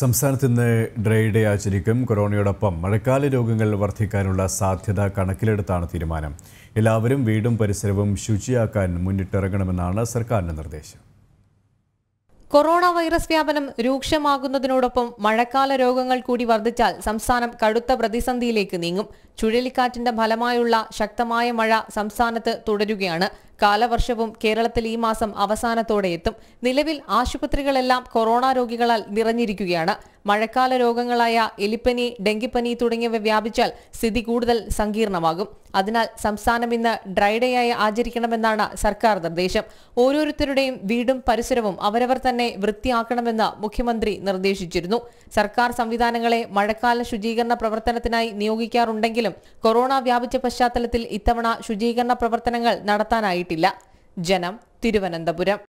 സംസ്ഥാനത്ത് ഇന്ന് dry day ആചരിക്കും കൊറോണയോടൊപ്പം മഴക്കാല രോഗങ്ങൾ വർദ്ധിക്കാനുള്ള സാധ്യത കണക്കിലെടുത്താണ് തീരുമാനം എല്ലാവരും വീടും പരിസരവും ശുചിയാക്കാൻ മുന്നിട്ടിറങ്ങണമെന്നാണ് സർക്കാരിന്റെ നിർദ്ദേശം കൊറോണ വൈറസ് വ്യാപനം രൂക്ഷമാകുന്നതിനോടൊപ്പം മഴക്കാല രോഗങ്ങൾ കൂടി വർദ്ധിച്ചാൽ സംസ്ഥാനം കടുത്ത പ്രതിസന്ധിയിലേക്ക് നീങ്ങും ചുഴലിക്കാറ്റിന്റെ ഫലമായുള്ള ശക്തമായ മഴ സംസ്ഥാനത്ത് തുടരുകയാണ് കാലവർഷവും കേരളത്തിൽ ഈ മാസം അവസാനത്തോടെ എത്തും നിലവിൽ ആശുപത്രികളെല്ലാം കൊറോണ രോഗികളാൽ നിറഞ്ഞിരിക്കുകയാണ് മഴക്കാല രോഗങ്ങളായ എലിപ്പനി ഡെങ്കിപ്പനി തുടങ്ങിയവ വ്യാപിച്ചാൽ സ്ഥിതി കൂടുതൽ സങ്കീർണമാകും അതിനാൽ സംസ്ഥാനം ഇന്ന് ഡ്രൈഡേ ആയി ആചരിക്കണമെന്നാണ് സർക്കാർ നിർദ്ദേശം ഓരോരുത്തരുടെയും വീടും പരിസരവും അവരവർ തന്നെ വൃത്തിയാക്കണമെന്ന് മുഖ്യമന്ത്രി നിർദ്ദേശിച്ചിരുന്നു സർക്കാർ സംവിധാനങ്ങളെ മഴക്കാല ശുചീകരണ പ്രവർത്തനത്തിനായി നിയോഗിക്കാറുണ്ടെങ്കിലും കൊറോണ വ്യാപിച്ച പശ്ചാത്തലത്തിൽ ഇത്തവണ ശുചീകരണ പ്രവർത്തനങ്ങൾ നടത്താനായിട്ടില്ല ആവശ്യപ്പെട്ടില്ല ജനം തിരുവനന്തപുരം